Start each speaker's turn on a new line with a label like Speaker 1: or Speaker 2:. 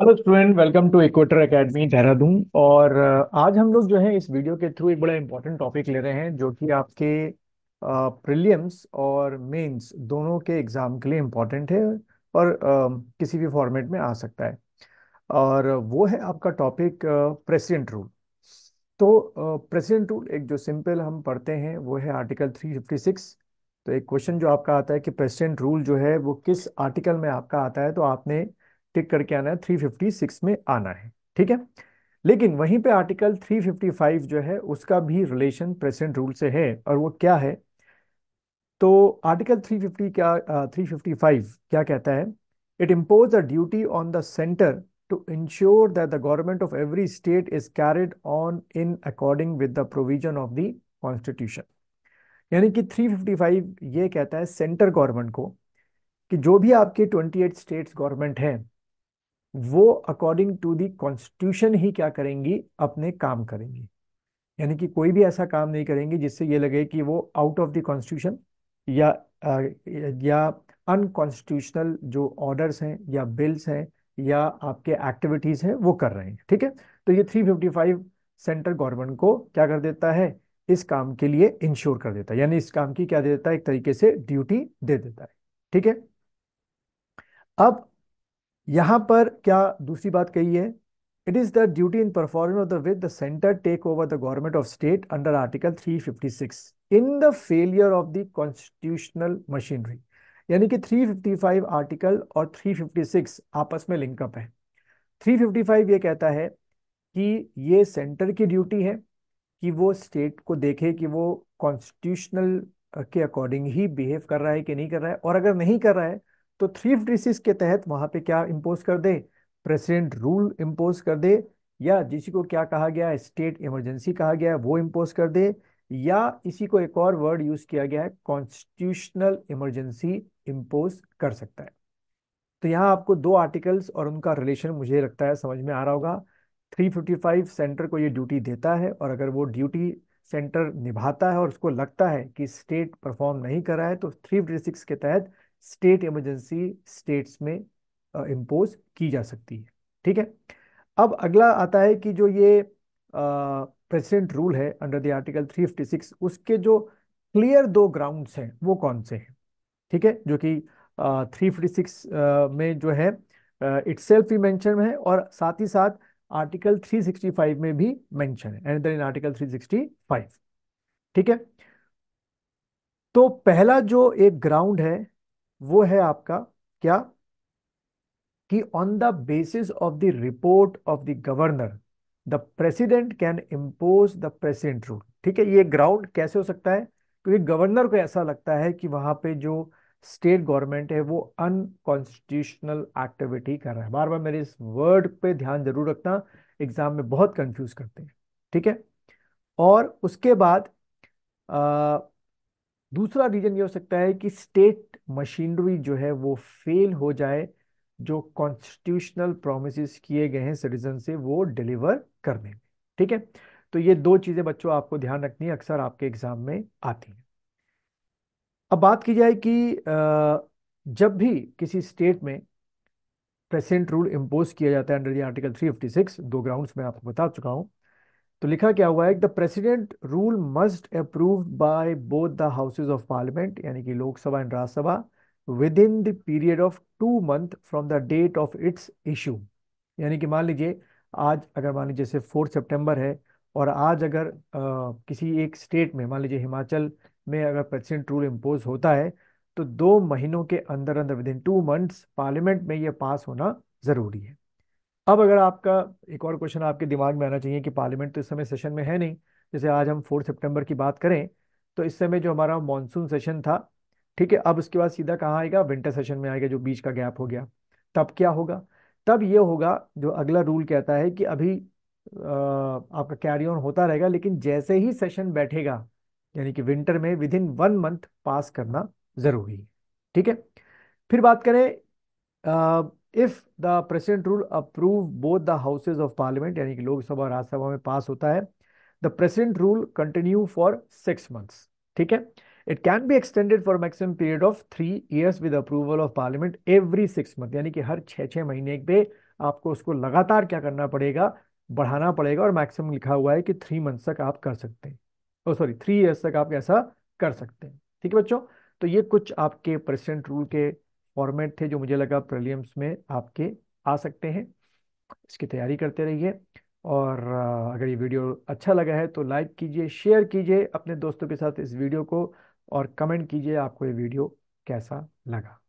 Speaker 1: hello student welcome to Equator Academy Dehradun और आज हम लोग जो है इस वीडियो के थ्रू एक बड़ा इंपॉर्टेंट टॉपिक ले रहे हैं जो कि आपके प्रीलिम्स और मेंस दोनों के एग्जाम के लिए इम्पॉर्टेंट है और आ, किसी भी फॉर्मेट में आ सकता है और वो है आपका टॉपिक प्रेसिडेंट रूल तो प्रेसिडेंट रूल एक जो सिंपल हम पढ़ते हैं वो है आर्टिकल थ्री तो एक क्वेश्चन जो आपका आता है कि प्रेसिडेंट रूल जो है वो किस आर्टिकल में आपका आता है तो आपने टिक करके आना है 356 में आना है ठीक है लेकिन वहीं पे आर्टिकल 355 जो है उसका भी रिलेशन प्रेसेंट रूल से है और वो क्या है तो आर्टिकल 350 क्या uh, 355 क्या कहता है it impose a duty on the centre to ensure that the government of every state is carried on in according with the provision of the constitution यानी कि 355 ये कहता है सेंटर गवर्नमेंट को कि जो भी आपके 28 स्टेट्स गवर्नमेंट हैं वो अकॉर्डिंग टू दी कॉन्स्टिट्यूशन ही क्या करेंगी अपने काम करेंगी यानी कि कोई भी ऐसा काम नहीं करेंगे जिससे ये लगे कि वो आउट ऑफ द कॉन्स्टिट्यूशन या या अनकॉन्स्टिट्यूशनल जो ऑर्डर्स हैं या बिल्स हैं या आपके एक्टिविटीज़ हैं वो कर रहे हैं ठीक है तो ये 355 सेंट्रल गवर्नमेंट को क्या कर देता है इस काम के लिए इंश्योर कर देता है यानी इस काम की क्या दे देता है एक तरीके से ड्यूटी दे देता है ठीक है अब यहाँ पर क्या दूसरी बात कही है it is the duty in performance of the with the centre take over the government of state under article 356 in the failure of the constitutional machinery यानी कि 355 आर्टिकल और 356 आपस में लिंकअप है 355 ये कहता है कि ये सेंटर की ड्यूटी है कि वो स्टेट को देखे कि वो कॉन्स्टिट्यूशनल के अकॉर्डिंग ही बिहेव कर रहा है कि नहीं कर रहा है और अगर नहीं कर रहा है तो फिफ्टी सिक्स के तहत वहां पे क्या इम्पोज कर दे प्रेसिडेंट रूल इम्पोज कर दे या जिसी को क्या कहा गया है स्टेट इमरजेंसी कहा गया है वो इम्पोज कर दे या इसी को एक और वर्ड यूज किया गया है कॉन्स्टिट्यूशनल इमरजेंसी इम्पोज कर सकता है तो यहाँ आपको दो आर्टिकल्स और उनका रिलेशन मुझे लगता है समझ में आ रहा होगा 355 सेंटर को ये ड्यूटी देता है और अगर वो ड्यूटी सेंटर निभाता है और उसको लगता है कि स्टेट परफॉर्म नहीं कर रहा है तो थ्री के तहत स्टेट इमरजेंसी स्टेट्स में इम्पोज की जा सकती है ठीक है अब अगला आता है कि जो ये प्रेसिडेंट रूल है अंडर द आर्टिकल 356 उसके जो क्लियर दो ग्राउंड्स हैं वो कौन से हैं ठीक है जो कि थ्री फिफ्टी सिक्स में जो है इट सेल्फ ही मैंशन है और साथ ही साथ आर्टिकल 365 में भी मैंशन है एंड इन आर्टिकल 365 ठीक है तो पहला जो एक ग्राउंड है वो है आपका क्या कि on the basis of the report of the governor the president can impose the president rule ठीक है ये ग्राउंड कैसे हो सकता है क्योंकि गवर्नर को ऐसा लगता है कि वहां पे जो स्टेट गवर्नमेंट है वो अनकॉन्स्टिट्यूशनल एक्टिविटी कर रहा है बार बार मेरे इस वर्ड पे ध्यान जरूर रखना एग्जाम में बहुत कंफ्यूज करते हैं ठीक है और उसके बाद आ, दूसरा रीजन ये हो सकता है कि स्टेट मशीनरी जो है वो फेल हो जाए जो कॉन्स्टिट्यूशनल प्रोमिस किए गए हैं सिटीजन से वो डिलीवर करने में ठीक है तो ये दो चीज़ें बच्चों आपको ध्यान रखनी है अक्सर आपके एग्जाम में आती हैं अब बात की जाए कि जब भी किसी स्टेट में प्रेसेंट रूल इम्पोज किया जाता है अंडर थ्री आर्टिकल 356 दो ग्राउंड्स में आपको बता चुका हूं तो लिखा क्या हुआ है the president rule must approve by both the houses of parliament यानी कि Lok Sabha and Rajya Sabha within the period of two month from the date of its issue यानी कि मान लीजिए आज अगर मान लीजिए फोर्थ सेप्टेम्बर है और आज अगर आ, किसी एक स्टेट में मान लीजिए हिमाचल में अगर प्रेसिडेंट रूल इम्पोज होता है तो दो महीनों के अंदर अंदर within two months parliament में ये पास होना ज़रूरी है अब अगर आपका एक और क्वेश्चन आपके दिमाग में आना चाहिए कि पार्लियामेंट तो इस समय सेशन में है नहीं जैसे आज हम फोर्थ सितंबर की बात करें तो इस समय जो हमारा मानसून सेशन था ठीक है अब उसके बाद सीधा कहाँ आएगा विंटर सेशन में आएगा जो बीच का गैप हो गया तब क्या होगा तब ये होगा जो अगला रूल कहता है कि अभी आपका कैरी ऑन होता रहेगा लेकिन जैसे ही सेशन बैठेगा यानी कि विंटर में within one month pass करना जरूरी है ठीक है फिर बात करें if the president rule approve both the houses of parliament यानी कि लोकसभा और राज्यसभा में पास होता है the president rule continue for six months ठीक है it can be extended for maximum period of three years with approval of parliament every six month यानी कि हर छः छः महीने पे आपको उसको लगातार क्या करना पड़ेगा बढ़ाना पड़ेगा और मैक्सिमम लिखा हुआ है कि थ्री मंथ्स तक आप कर सकते हैं ओ सॉरी थ्री ईयर्स तक आप ऐसा कर सकते हैं ठीक है बच्चों तो ये कुछ आपके प्रेसिडेंट रूल के फॉर्मेट थे जो मुझे लगा प्रीलिम्स में आपके आ सकते हैं इसकी तैयारी करते रहिए और अगर ये वीडियो अच्छा लगा है तो लाइक कीजिए शेयर कीजिए अपने दोस्तों के साथ इस वीडियो को और कमेंट कीजिए आपको ये वीडियो कैसा लगा